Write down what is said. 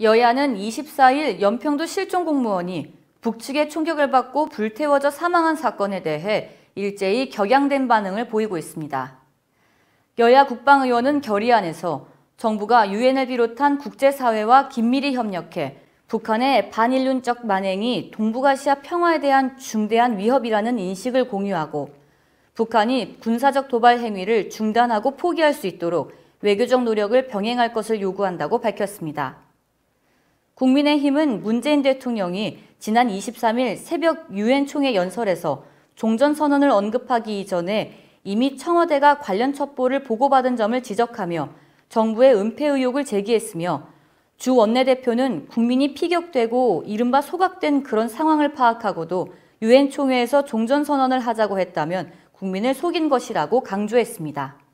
여야는 24일 연평도 실종 공무원이 북측의 총격을 받고 불태워져 사망한 사건에 대해 일제히 격양된 반응을 보이고 있습니다. 여야 국방의원은 결의안에서 정부가 유엔을 비롯한 국제사회와 긴밀히 협력해 북한의 반인륜적 만행이 동북아시아 평화에 대한 중대한 위협이라는 인식을 공유하고 북한이 군사적 도발 행위를 중단하고 포기할 수 있도록 외교적 노력을 병행할 것을 요구한다고 밝혔습니다. 국민의힘은 문재인 대통령이 지난 23일 새벽 유엔 총회 연설에서 종전 선언을 언급하기 이전에 이미 청와대가 관련 첩보를 보고받은 점을 지적하며 정부의 은폐 의혹을 제기했으며 주 원내대표는 국민이 피격되고 이른바 소각된 그런 상황을 파악하고도 유엔 총회에서 종전 선언을 하자고 했다면 국민을 속인 것이라고 강조했습니다.